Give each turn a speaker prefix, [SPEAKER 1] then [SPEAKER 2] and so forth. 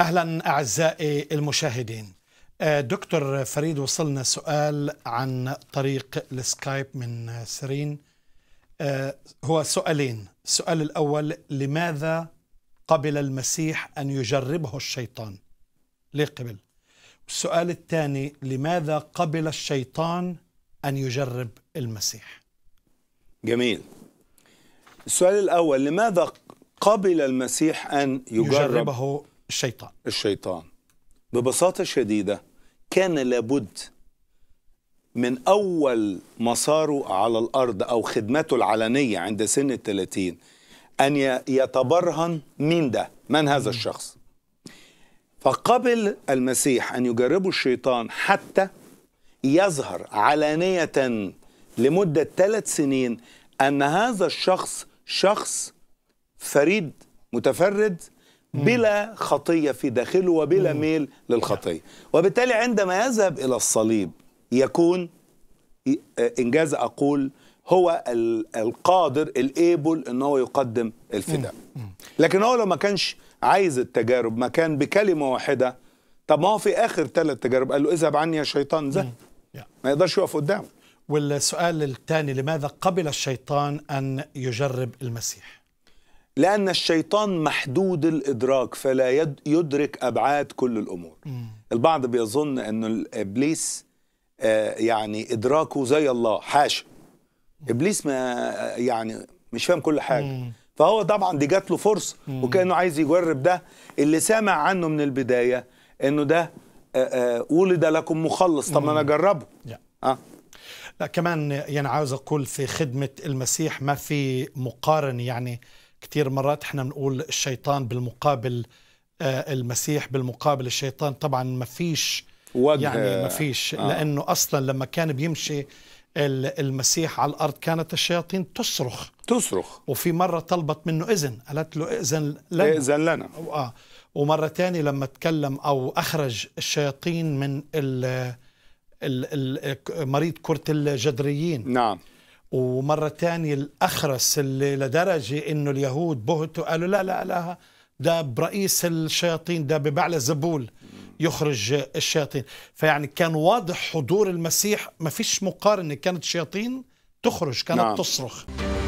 [SPEAKER 1] اهلا اعزائي المشاهدين آه، دكتور فريد وصلنا سؤال عن طريق السكايب من سيرين آه، هو سؤالين السؤال الاول لماذا قبل المسيح ان يجربه الشيطان ليه قبل السؤال الثاني لماذا قبل الشيطان ان يجرب المسيح
[SPEAKER 2] جميل السؤال الاول لماذا قبل المسيح ان يجرب يجربه الشيطان الشيطان ببساطة شديدة كان لابد من أول مساره على الأرض أو خدمته العلنية عند سن الثلاثين أن يتبرهن مين ده من هذا الشخص فقبل المسيح أن يجربه الشيطان حتى يظهر علانية لمدة ثلاث سنين أن هذا الشخص شخص فريد متفرد بلا خطية في داخله وبلا ميل للخطية وبالتالي عندما يذهب إلى الصليب يكون آه، إنجاز أقول هو القادر الإيبل أنه هو يقدم الفداء لكن هو لو ما كانش عايز التجارب ما كان بكلمة واحدة طب ما هو في آخر ثلاث تجارب قال له اذهب عني يا شيطان ذهب ما يقدرش يقف قدامه
[SPEAKER 1] والسؤال الثاني لماذا قبل الشيطان أن يجرب
[SPEAKER 2] المسيح لأن الشيطان محدود الإدراك فلا يدرك أبعاد كل الأمور البعض بيظن أن إبليس آه، يعني إدراكه زي الله حاشا إبليس ما آه، يعني مش فاهم كل حاجة فهو طبعا دي جات له فرصة وكأنه عايز يجرب ده اللي سامع عنه من البداية أنه ده آه، ولد لكم مخلص طب ما أنا أجربه أه؟
[SPEAKER 1] لا كمان يعني عاوز أقول في خدمة المسيح ما في مقارن يعني كثير مرات احنا بنقول الشيطان بالمقابل آه، المسيح بالمقابل الشيطان طبعا ما فيش
[SPEAKER 2] وجه يعني ما فيش آه. لانه
[SPEAKER 1] اصلا لما كان بيمشي المسيح على الارض كانت الشياطين تصرخ تصرخ وفي مره طلبت منه اذن قالت له اذن لنا اذن لنا اه ومره ثانيه لما تكلم او اخرج الشياطين من ال مريض كره الجدريين نعم ومرة تانية الأخرس اللي لدرجة إنه اليهود بهتوا قالوا لا لا لا ده برئيس الشياطين ده ببعلى زبول يخرج الشياطين فيعني كان واضح حضور المسيح ما فيش مقارنة كانت شياطين تخرج كانت نعم. تصرخ